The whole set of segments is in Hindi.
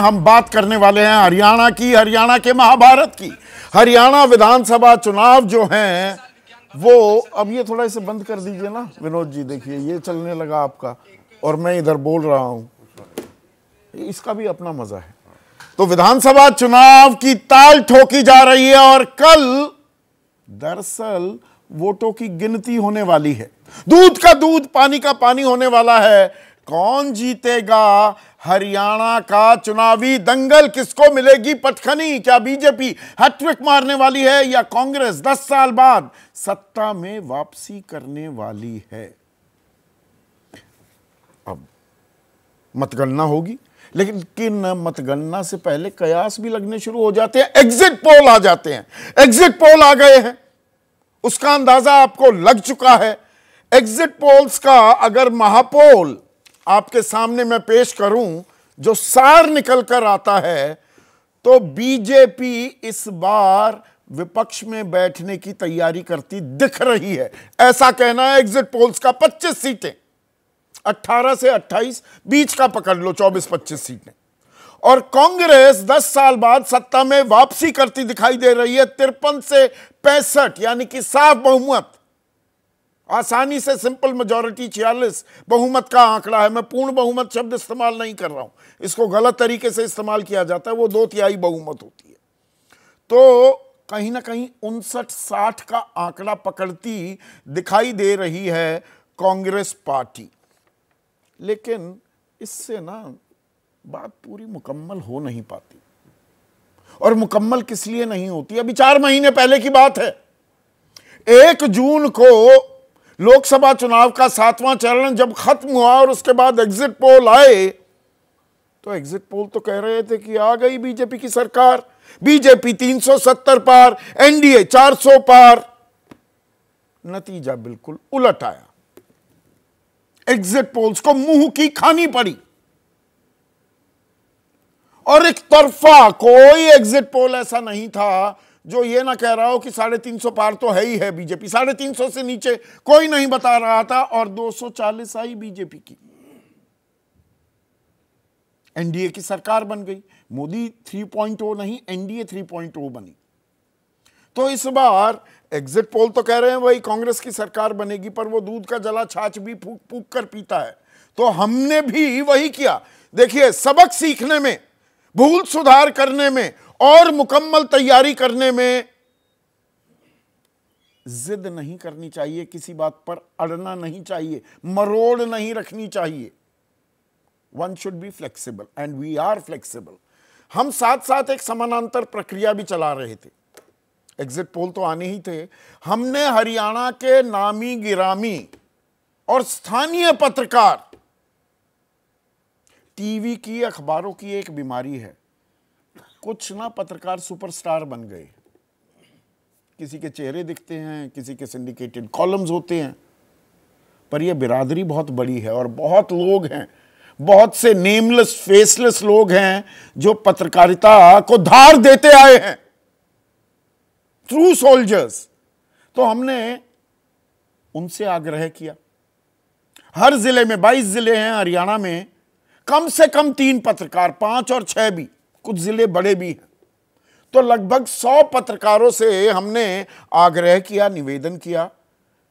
हम बात करने वाले हैं हरियाणा की हरियाणा के महाभारत की हरियाणा विधानसभा चुनाव जो हैं वो अब ये थोड़ा इसे बंद कर दीजिए ना विनोद जी देखिए ये चलने लगा आपका और मैं इधर बोल रहा हूं इसका भी अपना मजा है तो विधानसभा चुनाव की ताल ठोकी जा रही है और कल दरअसल वोटों की गिनती होने वाली है दूध का दूध पानी का पानी होने वाला है कौन जीतेगा हरियाणा का चुनावी दंगल किसको मिलेगी पटखनी क्या बीजेपी हैट्रिक मारने वाली है या कांग्रेस दस साल बाद सत्ता में वापसी करने वाली है अब मतगणना होगी लेकिन किन मतगणना से पहले कयास भी लगने शुरू हो जाते हैं एग्जिट पोल आ जाते हैं एग्जिट पोल आ गए हैं उसका अंदाजा आपको लग चुका है एग्जिट पोल्स का अगर महापोल आपके सामने मैं पेश करूं जो सार निकल कर आता है तो बीजेपी इस बार विपक्ष में बैठने की तैयारी करती दिख रही है ऐसा कहना है एग्जिट पोल्स का 25 सीटें 18 से 28 बीच का पकड़ लो 24-25 सीटें और कांग्रेस 10 साल बाद सत्ता में वापसी करती दिखाई दे रही है तिरपन से पैंसठ यानी कि साफ बहुमत आसानी से सिंपल मेजोरिटी छियालीस बहुमत का आंकड़ा है मैं पूर्ण बहुमत शब्द इस्तेमाल नहीं कर रहा हूं इसको गलत तरीके से इस्तेमाल किया जाता है वो दो तिहाई बहुमत होती है तो कहीं ना कहीं उनसठ साठ का आंकड़ा पकड़ती दिखाई दे रही है कांग्रेस पार्टी लेकिन इससे ना बात पूरी मुकम्मल हो नहीं पाती और मुकम्मल किस लिए नहीं होती अभी चार महीने पहले की बात है एक जून को लोकसभा चुनाव का सातवां चरण जब खत्म हुआ और उसके बाद एग्जिट पोल आए तो एग्जिट पोल तो कह रहे थे कि आ गई बीजेपी की सरकार बीजेपी 370 पार एनडीए 400 पार नतीजा बिल्कुल उलट आया एग्जिट पोल्स को मुंह की खानी पड़ी और एक तरफा कोई एग्जिट पोल ऐसा नहीं था जो ये ना कह रहा हो कि साढ़े तीन सौ पार तो है ही है बीजेपी साढ़े तीन सौ से नीचे कोई नहीं बता रहा था और दो सौ चालीस आई बीजेपी की एनडीए की सरकार बन गई मोदी थ्री पॉइंट ओ नहीं एनडीए थ्री पॉइंट ओ बनी तो इस बार एग्जिट पोल तो कह रहे हैं भाई कांग्रेस की सरकार बनेगी पर वो दूध का जला छाछ भी फूक फूक कर पीता है तो हमने भी वही किया देखिए सबक सीखने में भूल सुधार करने में और मुकम्मल तैयारी करने में जिद नहीं करनी चाहिए किसी बात पर अड़ना नहीं चाहिए मरोड़ नहीं रखनी चाहिए one should be flexible and we are flexible हम साथ साथ एक समानांतर प्रक्रिया भी चला रहे थे एग्जिट पोल तो आने ही थे हमने हरियाणा के नामी गिरामी और स्थानीय पत्रकार टीवी की अखबारों की एक बीमारी है कुछ ना पत्रकार सुपरस्टार बन गए किसी के चेहरे दिखते हैं किसी के सिंडिकेटेड कॉलम्स होते हैं पर यह बिरादरी बहुत बड़ी है और बहुत लोग हैं बहुत से नेमलेस फेसलेस लोग हैं जो पत्रकारिता को धार देते आए हैं ट्रू सोल्जर्स तो हमने उनसे आग्रह किया हर जिले में 22 जिले हैं हरियाणा में कम से कम तीन पत्रकार पांच और छह भी कुछ ज़िले बड़े भी हैं तो लगभग सौ पत्रकारों से हमने आग्रह किया निवेदन किया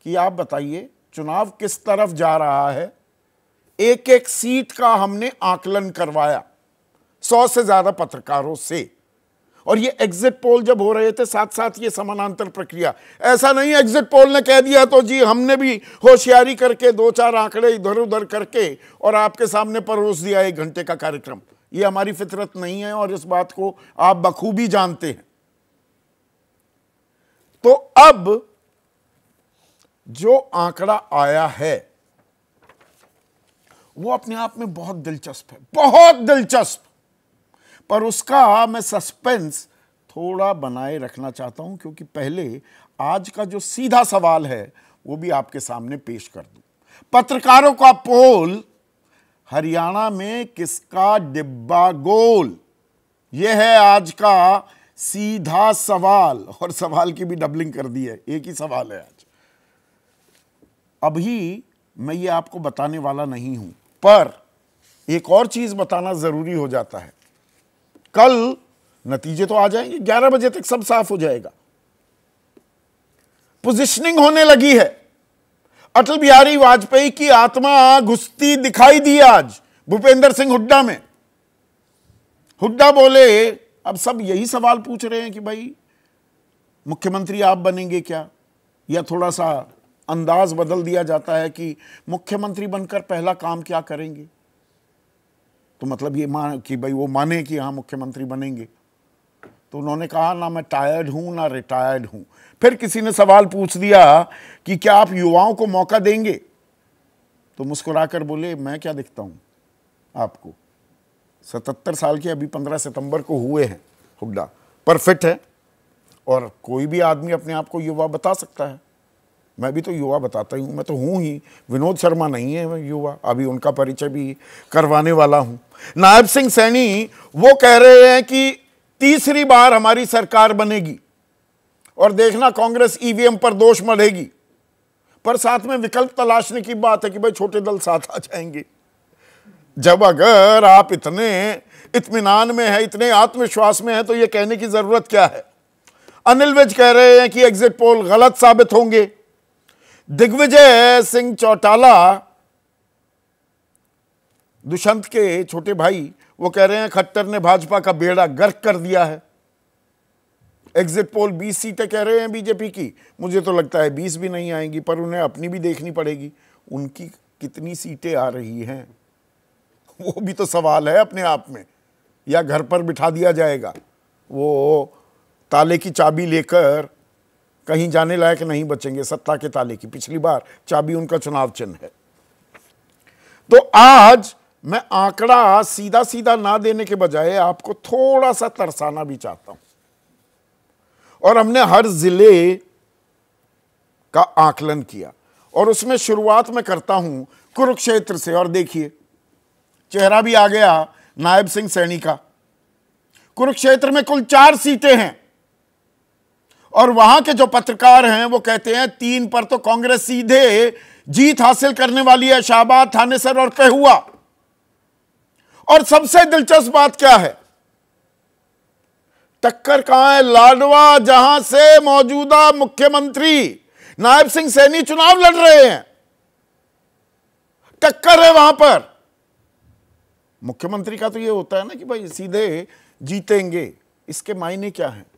कि आप बताइए चुनाव किस तरफ जा रहा है एक एक सीट का हमने आकलन करवाया सौ से ज़्यादा पत्रकारों से और ये एग्जिट पोल जब हो रहे थे साथ साथ ये समानांतर प्रक्रिया ऐसा नहीं एग्जिट पोल ने कह दिया तो जी हमने भी होशियारी करके दो चार आंकड़े इधर उधर करके और आपके सामने परोस दिया एक घंटे का कार्यक्रम ये हमारी फितरत नहीं है और इस बात को आप बखूबी जानते हैं तो अब जो आंकड़ा आया है वो अपने आप में बहुत दिलचस्प है बहुत दिलचस्प पर उसका मैं सस्पेंस थोड़ा बनाए रखना चाहता हूं क्योंकि पहले आज का जो सीधा सवाल है वो भी आपके सामने पेश कर दूं पत्रकारों का पोल हरियाणा में किसका डिब्बा गोल यह है आज का सीधा सवाल और सवाल की भी डबलिंग कर दी है एक ही सवाल है आज अभी मैं ये आपको बताने वाला नहीं हूं पर एक और चीज बताना जरूरी हो जाता है कल नतीजे तो आ जाएंगे 11 बजे तक सब साफ हो जाएगा पोजिशनिंग होने लगी है अटल बिहारी वाजपेयी की आत्मा घुसती दिखाई दी आज भूपेंद्र सिंह हुड्डा में हुड्डा बोले अब सब यही सवाल पूछ रहे हैं कि भाई मुख्यमंत्री आप बनेंगे क्या या थोड़ा सा अंदाज बदल दिया जाता है कि मुख्यमंत्री बनकर पहला काम क्या करेंगे तो मतलब ये मान कि भाई वो माने कि हाँ मुख्यमंत्री बनेंगे तो उन्होंने कहा ना मैं टायर्ड हूँ ना रिटायर्ड हूँ फिर किसी ने सवाल पूछ दिया कि क्या आप युवाओं को मौका देंगे तो मुस्कुरा कर बोले मैं क्या दिखता हूँ आपको सतहत्तर साल के अभी पंद्रह सितंबर को हुए हैं हुड्डा परफेक्ट है और कोई भी आदमी अपने आप को युवा बता सकता है मैं भी तो युवा बताता ही हूँ मैं तो हूँ ही विनोद शर्मा नहीं है युवा अभी उनका परिचय भी करवाने वाला हूँ नायब सिंह सैनी वो कह रहे हैं कि तीसरी बार हमारी सरकार बनेगी और देखना कांग्रेस ईवीएम पर दोष मढ़ेगी पर साथ में विकल्प तलाशने की बात है कि भाई छोटे दल साथ आ जाएंगे जब अगर आप इतने इतमान में है इतने आत्मविश्वास में है तो यह कहने की जरूरत क्या है अनिल विज कह रहे हैं कि एग्जिट पोल गलत साबित होंगे दिग्विजय सिंह चौटाला दुष्यंत के छोटे भाई वो कह रहे हैं खट्टर ने भाजपा का बेड़ा गर्क कर दिया है एग्जिट पोल 20 सीटें कह रहे हैं बीजेपी की मुझे तो लगता है 20 भी नहीं आएंगी पर उन्हें अपनी भी देखनी पड़ेगी उनकी कितनी सीटें आ रही हैं वो भी तो सवाल है अपने आप में या घर पर बिठा दिया जाएगा वो ताले की चाबी लेकर कहीं जाने लायक नहीं बचेंगे सत्ता के ताले की पिछली बार चाबी उनका चुनाव चिन्ह है तो आज मैं आंकड़ा सीधा सीधा ना देने के बजाय आपको थोड़ा सा तरसाना भी चाहता हूं और हमने हर जिले का आकलन किया और उसमें शुरुआत में करता हूं कुरुक्षेत्र से और देखिए चेहरा भी आ गया नायब सिंह सैनी का कुरुक्षेत्र में कुल चार सीटें हैं और वहां के जो पत्रकार हैं वो कहते हैं तीन पर तो कांग्रेस सीधे जीत हासिल करने वाली है शाहबाद थानेसर और कहुआ और सबसे दिलचस्प बात क्या है टक्कर कहां है लाडवा जहां से मौजूदा मुख्यमंत्री नायब सिंह सैनी चुनाव लड़ रहे हैं टक्कर है वहां पर मुख्यमंत्री का तो यह होता है ना कि भाई सीधे जीतेंगे इसके मायने क्या हैं